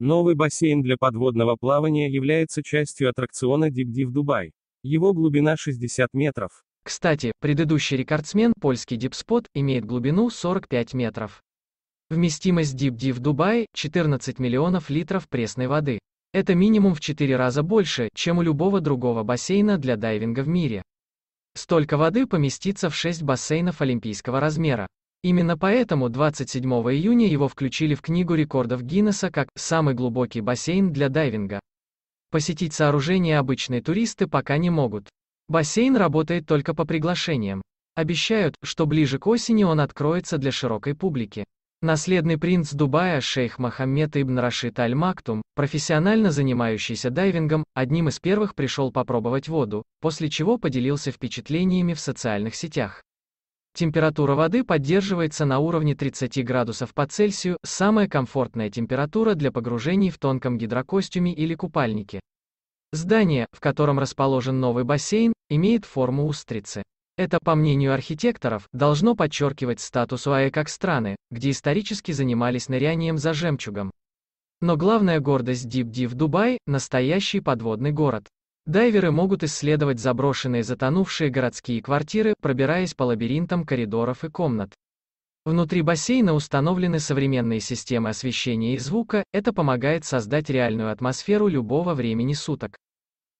Новый бассейн для подводного плавания является частью аттракциона Дигди в Дубай. Его глубина 60 метров. Кстати, предыдущий рекордсмен, польский дипспот, имеет глубину 45 метров. Вместимость Дипди в Дубае – 14 миллионов литров пресной воды. Это минимум в 4 раза больше, чем у любого другого бассейна для дайвинга в мире. Столько воды поместится в 6 бассейнов олимпийского размера. Именно поэтому 27 июня его включили в Книгу рекордов Гиннесса как «самый глубокий бассейн для дайвинга». Посетить сооружение обычные туристы пока не могут. Бассейн работает только по приглашениям. Обещают, что ближе к осени он откроется для широкой публики. Наследный принц Дубая шейх Мохаммед Ибн Рашид Аль Мактум, профессионально занимающийся дайвингом, одним из первых пришел попробовать воду, после чего поделился впечатлениями в социальных сетях. Температура воды поддерживается на уровне 30 градусов по Цельсию, самая комфортная температура для погружений в тонком гидрокостюме или купальнике. Здание, в котором расположен новый бассейн, имеет форму устрицы. Это, по мнению архитекторов, должно подчеркивать статус УАЭ как страны, где исторически занимались нырянием за жемчугом. Но главная гордость Дибди в Дубае – настоящий подводный город. Дайверы могут исследовать заброшенные затонувшие городские квартиры, пробираясь по лабиринтам коридоров и комнат. Внутри бассейна установлены современные системы освещения и звука, это помогает создать реальную атмосферу любого времени суток.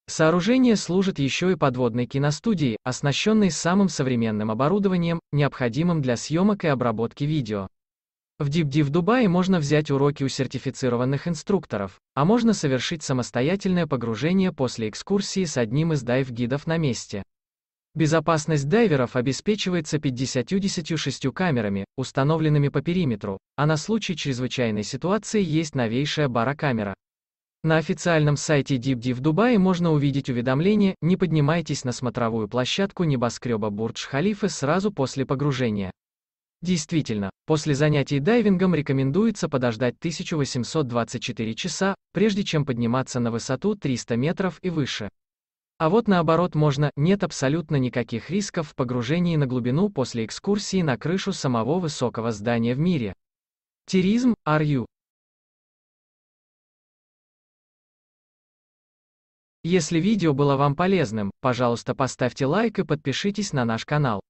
Сооружение служит еще и подводной киностудией, оснащенной самым современным оборудованием, необходимым для съемок и обработки видео. В в Дубае можно взять уроки у сертифицированных инструкторов, а можно совершить самостоятельное погружение после экскурсии с одним из дайв-гидов на месте. Безопасность дайверов обеспечивается 50-10 камерами, установленными по периметру, а на случай чрезвычайной ситуации есть новейшая барокамера. На официальном сайте в Дубае можно увидеть уведомление «Не поднимайтесь на смотровую площадку небоскреба Бурдж-Халифы сразу после погружения». Действительно, после занятий дайвингом рекомендуется подождать 1824 часа, прежде чем подниматься на высоту 300 метров и выше. А вот наоборот можно, нет абсолютно никаких рисков в погружении на глубину после экскурсии на крышу самого высокого здания в мире. Теризм, арью. Если видео было вам полезным, пожалуйста поставьте лайк и подпишитесь на наш канал.